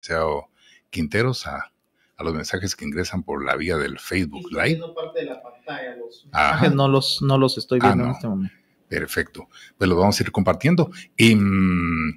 sea, Quinteros a, los mensajes que ingresan por la vía del Facebook Live. Parte de la pantalla, los mensajes ah, no los, no los estoy ah, viendo en este momento. Perfecto. Pues los vamos a ir compartiendo. Mm,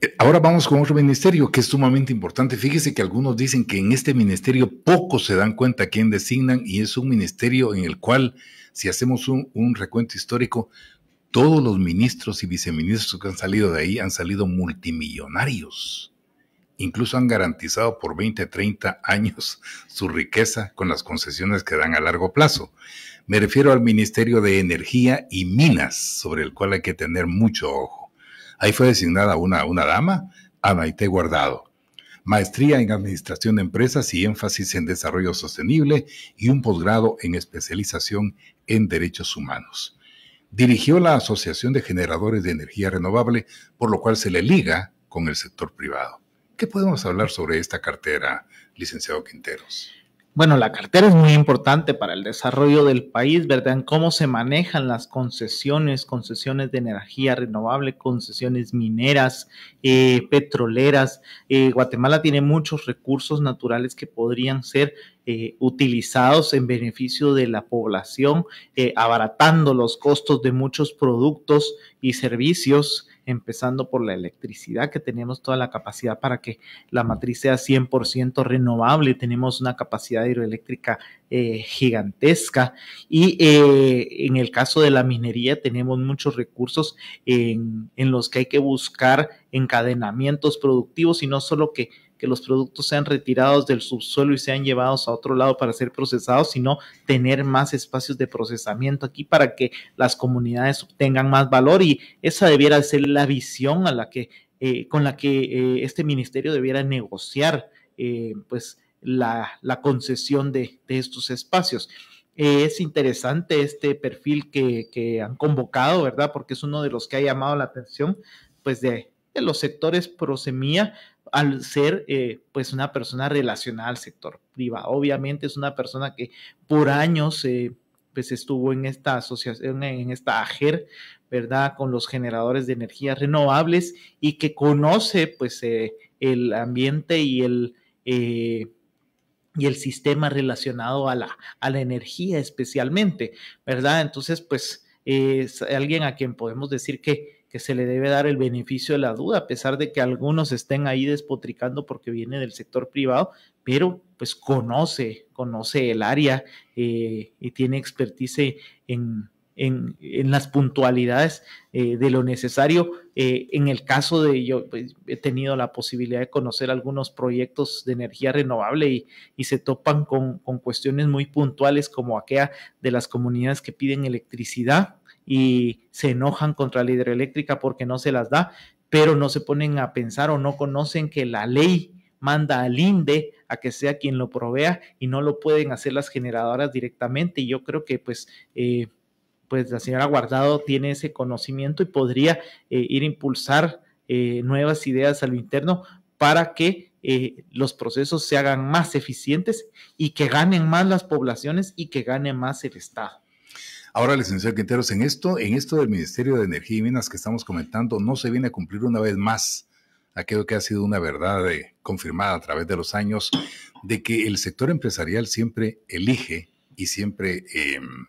eh, ahora vamos con otro ministerio que es sumamente importante. Fíjese que algunos dicen que en este ministerio pocos se dan cuenta quién designan y es un ministerio en el cual, si hacemos un, recuento histórico, todos los ministros y viceministros que han salido de ahí han salido multimillonarios. Incluso han garantizado por 20, 30 años su riqueza con las concesiones que dan a largo plazo. Me refiero al Ministerio de Energía y Minas, sobre el cual hay que tener mucho ojo. Ahí fue designada una, una dama, Anaite Guardado maestría en Administración de Empresas y énfasis en Desarrollo Sostenible y un posgrado en especialización en Derechos Humanos. Dirigió la Asociación de Generadores de Energía Renovable, por lo cual se le liga con el sector privado. ¿Qué podemos hablar sobre esta cartera, licenciado Quinteros? Bueno, la cartera es muy importante para el desarrollo del país, ¿verdad? En cómo se manejan las concesiones, concesiones de energía renovable, concesiones mineras, eh, petroleras. Eh, Guatemala tiene muchos recursos naturales que podrían ser eh, utilizados en beneficio de la población, eh, abaratando los costos de muchos productos y servicios, empezando por la electricidad, que tenemos toda la capacidad para que la matriz sea 100% renovable, tenemos una capacidad hidroeléctrica eh, gigantesca y en el caso de la minería tenemos muchos recursos en los que hay que buscar encadenamientos productivos y no solo que que los productos sean retirados del subsuelo y sean llevados a otro lado para ser procesados, sino tener más espacios de procesamiento aquí para que las comunidades obtengan más valor y esa debiera ser la visión a la que, eh, con la que eh, este ministerio debiera negociar eh, pues, la, concesión de, estos espacios. es interesante este perfil que, que han convocado, ¿verdad? Porque es uno de los que ha llamado la atención, pues de, los sectores prosemía al ser eh, pues una persona relacionada al sector privado. Obviamente es una persona que por años eh, pues estuvo en esta asociación, en esta AGER, ¿verdad? Con los generadores de energías renovables y que conoce pues eh, el ambiente y el y el sistema relacionado a la, a la energía especialmente, ¿verdad? Entonces, pues es alguien a quien podemos decir que se le debe dar el beneficio de la duda, a pesar de que algunos estén ahí despotricando porque viene del sector privado, pero pues conoce, conoce el área eh, y tiene expertise en, las puntualidades eh, de lo necesario. Eh, en el caso de yo, pues, he tenido la posibilidad de conocer algunos proyectos de energía renovable y, se topan con, con cuestiones muy puntuales como aquella de las comunidades que piden electricidad y se enojan contra la hidroeléctrica porque no se las da, pero no se ponen a pensar o no conocen que la ley manda al INDE a que sea quien lo provea y no lo pueden hacer las generadoras directamente. Y yo creo que pues... Eh, pues la señora Guardado tiene ese conocimiento y podría eh, ir a impulsar eh, nuevas ideas a lo interno para que los procesos se hagan más eficientes y que ganen más las poblaciones y que gane más el Estado. Ahora, licenciado Quinteros, en esto, en esto del Ministerio de Energía y Minas que estamos comentando, no se viene a cumplir una vez más aquello que ha sido una verdad eh, confirmada a través de los años, de que el sector empresarial siempre elige y siempre, em,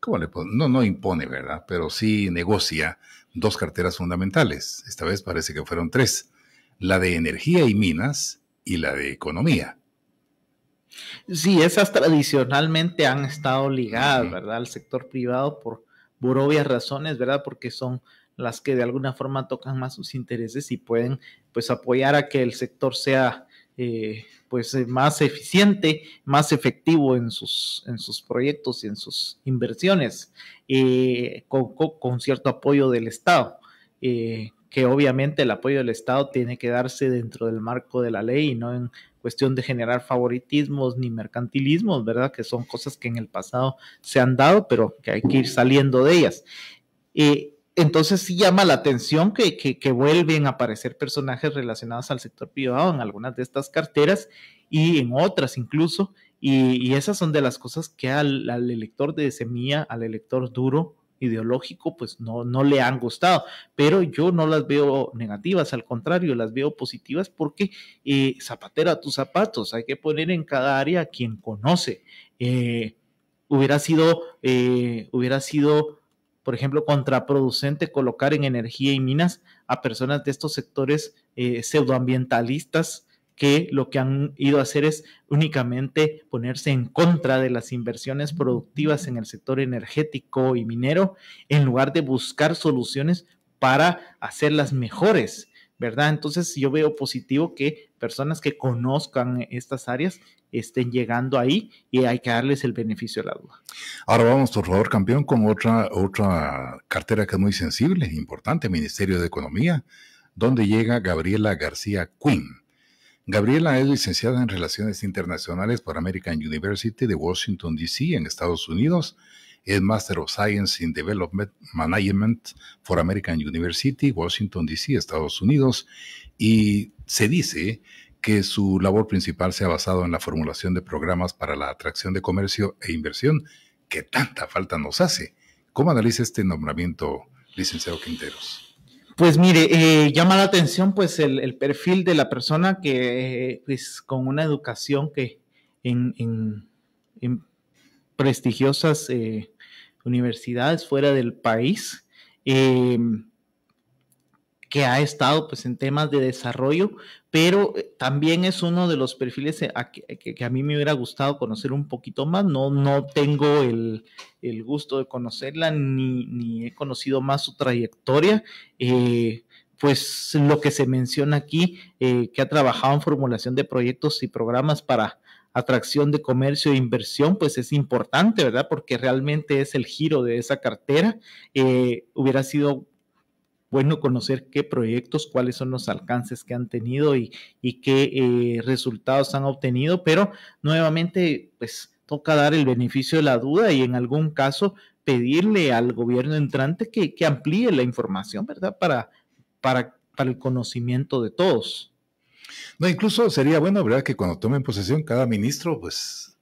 ¿cómo le No, no impone, ¿verdad? Pero sí negocia dos carteras fundamentales. Esta vez parece que fueron tres. La de energía y minas y la de economía. Sí, esas tradicionalmente han estado ligadas, ¿verdad? Al sector privado por, obvias razones, ¿verdad? Porque son las que de alguna forma tocan más sus intereses y pueden pues apoyar a que el sector sea eh, pues eh, más eficiente, más efectivo en sus, en sus proyectos y en sus inversiones, eh, con, con, cierto apoyo del Estado, que obviamente el apoyo del Estado tiene que darse dentro del marco de la ley y no en cuestión de generar favoritismos ni mercantilismos, ¿verdad? Que son cosas que en el pasado se han dado, pero que hay que ir saliendo de ellas. Eh, entonces sí llama la atención que, que, vuelven a aparecer personajes relacionados al sector privado en algunas de estas carteras y en otras incluso, y, esas son de las cosas que al, al elector de semilla, al elector duro, ideológico, pues no, no le han gustado, pero yo no las veo negativas, al contrario, las veo positivas porque eh, zapatera tus zapatos, hay que poner en cada área a quien conoce. Eh, hubiera sido, eh, hubiera sido, por ejemplo, contraproducente colocar en energía y minas a personas de estos sectores pseudoambientalistas que lo que han ido a hacer es únicamente ponerse en contra de las inversiones productivas en el sector energético y minero en lugar de buscar soluciones para hacerlas mejores. ¿verdad? Entonces yo veo positivo que personas que conozcan estas áreas estén llegando ahí y hay que darles el beneficio de la duda. Ahora vamos, por favor, campeón, con otra, otra cartera que es muy sensible, importante, Ministerio de Economía, donde llega Gabriela García Quinn. Gabriela es licenciada en Relaciones Internacionales por American University de Washington, D.C., en Estados Unidos. Es Master of Science in Development Management por American University, Washington, D.C., Estados Unidos. Y se dice que su labor principal se ha basado en la formulación de programas para la atracción de comercio e inversión que tanta falta nos hace. ¿Cómo analiza este nombramiento, licenciado Quinteros? Pues mire, eh, llama la atención pues el, perfil de la persona que eh, pues, con una educación que en, prestigiosas eh, universidades fuera del país, que ha estado pues en temas de desarrollo, pero eh, también es uno de los perfiles eh, eh, que, a mí me hubiera gustado conocer un poquito más. No, no tengo el, gusto de conocerla ni, ni, he conocido más su trayectoria. pues lo que se menciona aquí, que ha trabajado en formulación de proyectos y programas para atracción de comercio e inversión, pues es importante, ¿verdad? Porque realmente es el giro de esa cartera. hubiera sido bueno conocer qué proyectos, cuáles son los alcances que han tenido y, qué eh, resultados han obtenido, pero nuevamente, pues toca dar el beneficio de la duda y en algún caso pedirle al gobierno entrante que, amplíe la información, ¿verdad? Para, para, para el conocimiento de todos. No, incluso sería bueno, ¿verdad?, que cuando tomen posesión cada ministro, pues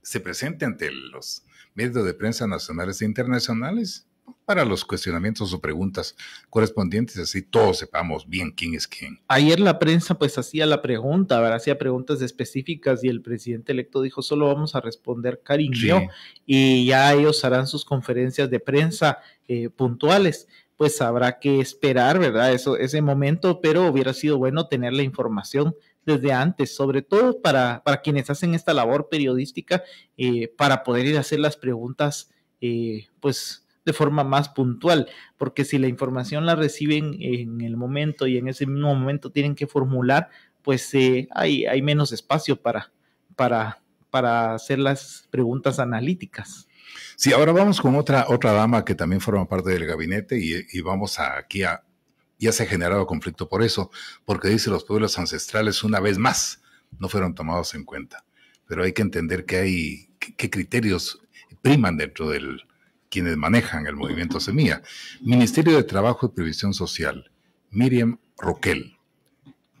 se presente ante los medios de prensa nacionales e internacionales para los cuestionamientos o preguntas correspondientes, así todos sepamos bien quién es quién. Ayer la prensa pues hacía la pregunta, ¿verdad? hacía preguntas específicas y el presidente electo dijo, solo vamos a responder cariño y ya ellos harán sus conferencias de prensa eh, puntuales pues habrá que esperar, ¿verdad? Eso, ese momento, pero hubiera sido bueno tener la información desde antes, sobre todo para, para quienes hacen esta labor periodística, eh, para poder ir a hacer las preguntas, eh, pues de forma más puntual, porque si la información la reciben en el momento y en ese mismo momento tienen que formular, pues eh, hay, hay, menos espacio para, para, para hacer las preguntas analíticas. Sí, ahora vamos con otra, otra dama que también forma parte del gabinete y, vamos a, aquí a, ya se ha generado conflicto por eso, porque dice los pueblos ancestrales una vez más no fueron tomados en cuenta. Pero hay que entender que hay, qué criterios priman dentro del, quienes manejan el movimiento Semilla, Ministerio de Trabajo y Previsión Social, Miriam Roquel.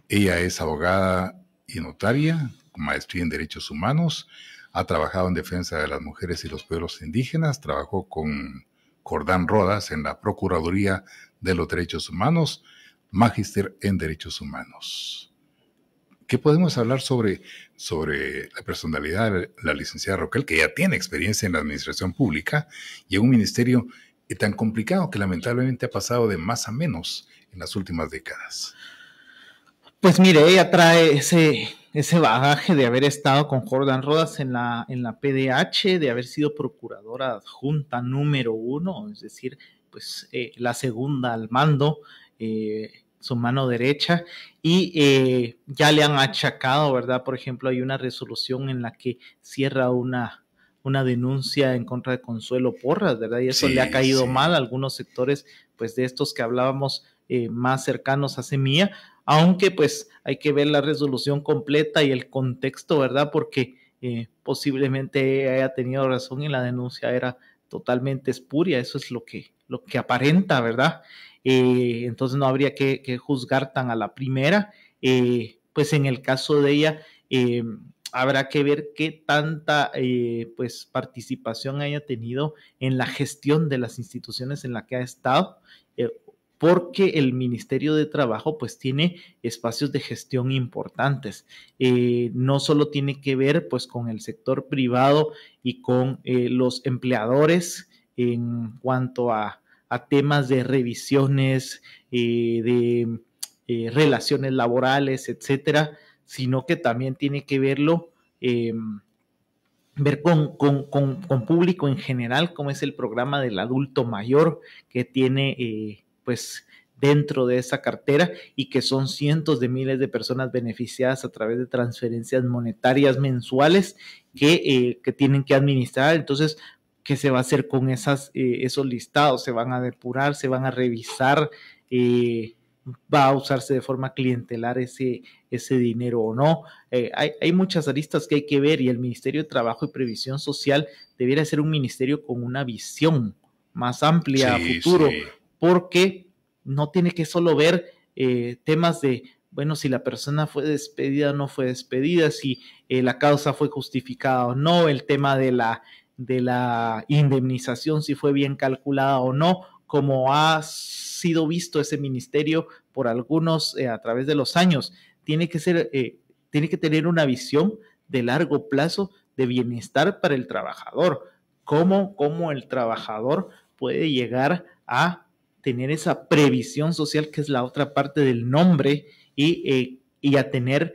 Ella es abogada y notaria, maestría en Derechos Humanos, ha trabajado en defensa de las mujeres y los pueblos indígenas, trabajó con Cordán Rodas en la Procuraduría de los Derechos Humanos, magíster en Derechos Humanos. ¿Qué podemos hablar sobre, sobre la personalidad de la licenciada Roquel, que ya tiene experiencia en la administración pública y en un ministerio eh, tan complicado que lamentablemente ha pasado de más a menos en las últimas décadas? Pues mire, ella trae ese, ese bagaje de haber estado con Jordan Rodas en la, en la PDH, de haber sido procuradora adjunta número uno, es decir, pues eh, la segunda al mando, eh, su mano derecha y eh, ya le han achacado, ¿verdad? Por ejemplo, hay una resolución en la que cierra una, una denuncia en contra de Consuelo Porras, ¿verdad? Y eso le ha caído mal a algunos sectores, pues de estos que hablábamos eh, más cercanos a Semilla, aunque pues hay que ver la resolución completa y el contexto, ¿verdad? Porque eh, posiblemente haya tenido razón y la denuncia era totalmente espuria, eso es lo que, lo que aparenta, ¿verdad? Eh, entonces no habría que, juzgar tan a la primera. Eh, pues en el caso de ella, eh, habrá que ver qué tanta pues participación haya tenido en la gestión de las instituciones en la que ha estado porque el Ministerio de Trabajo pues tiene espacios de gestión importantes. no solo tiene que ver pues con el sector privado y con los empleadores en cuanto a a temas de revisiones, eh, de eh, relaciones laborales, etcétera, sino que también tiene que verlo, em, ver con, público en general, como es el programa del adulto mayor que tiene, eh, pues, dentro de esa cartera y que son cientos de miles de personas beneficiadas a través de transferencias monetarias mensuales que, que tienen que administrar. Entonces, qué se va a hacer con esas, eh, esos listados, se van a depurar, se van a revisar, eh, va a usarse de forma clientelar ese, ese dinero o no. Eh, hay, hay, muchas aristas que hay que ver y el Ministerio de Trabajo y Previsión Social debiera ser un ministerio con una visión más amplia a futuro, porque no tiene que solo ver temas de bueno, si la persona fue despedida o no fue despedida, si la causa fue justificada o no, el tema de la de la indemnización, si fue bien calculada o no, como ha sido visto ese ministerio por algunos eh, a través de los años. Tiene que ser, eh, tiene que tener una visión de largo plazo de bienestar para el trabajador. ¿Cómo, el trabajador puede llegar a tener esa previsión social que es la otra parte del nombre y, eh, y a tener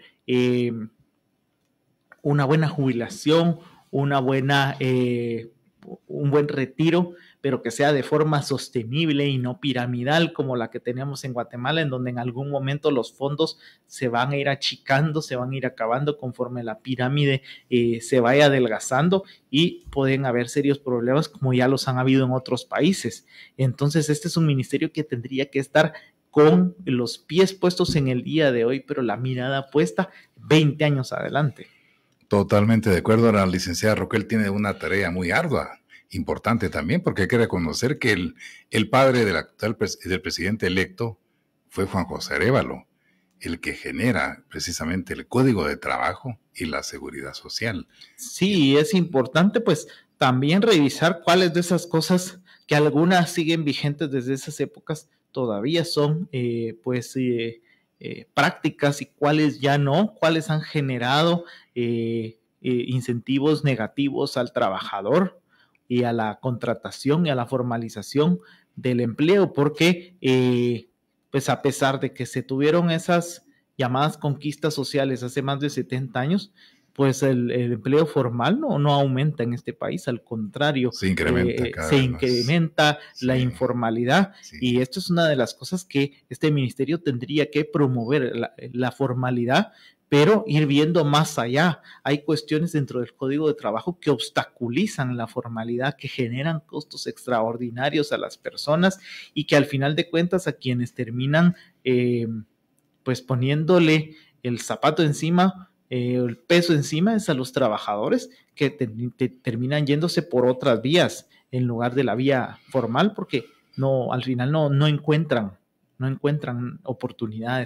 una buena jubilación, una buena, eh, un buen retiro, pero que sea de forma sostenible y no piramidal como la que tenemos en Guatemala, en donde en algún momento los fondos se van a ir achicando, se van a ir acabando conforme la pirámide eh, se vaya adelgazando y pueden haber serios problemas como ya los han habido en otros países. Entonces, este es un ministerio que tendría que estar con los pies puestos en el día de hoy, pero la mirada puesta 20 años adelante. Totalmente de acuerdo. La licenciada Roquel tiene una tarea muy ardua, importante también, porque hay que reconocer que el, padre del actual del presidente electo fue Juan José Arevalo, el que genera precisamente el código de trabajo y la seguridad social. Sí, es importante pues también revisar cuáles de esas cosas que algunas siguen vigentes desde esas épocas todavía son eh, pues eh, eh, prácticas y cuáles ya no, cuáles han generado eh, eh, incentivos negativos al trabajador y a la contratación y a la formalización del empleo, porque pues a pesar de que se tuvieron esas llamadas conquistas sociales hace más de 70 años, pues el, empleo formal no, no aumenta en este país, al contrario, se incrementa, eh, eh, se incrementa la informalidad y esto es una de las cosas que este ministerio tendría que promover, la, formalidad, pero ir viendo más allá. Hay cuestiones dentro del código de trabajo que obstaculizan la formalidad, que generan costos extraordinarios a las personas y que al final de cuentas a quienes terminan eh, pues poniéndole el zapato encima el peso encima es a los trabajadores que terminan yéndose por otras vías en lugar de la vía formal porque no, al final no, no encuentran, no encuentran oportunidades.